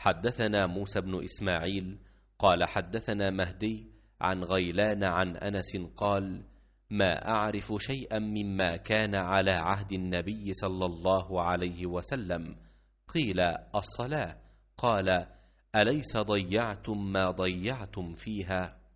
حدثنا موسى بن إسماعيل قال حدثنا مهدي عن غيلان عن أنس قال ما أعرف شيئا مما كان على عهد النبي صلى الله عليه وسلم قيل الصلاة قال أليس ضيعتم ما ضيعتم فيها؟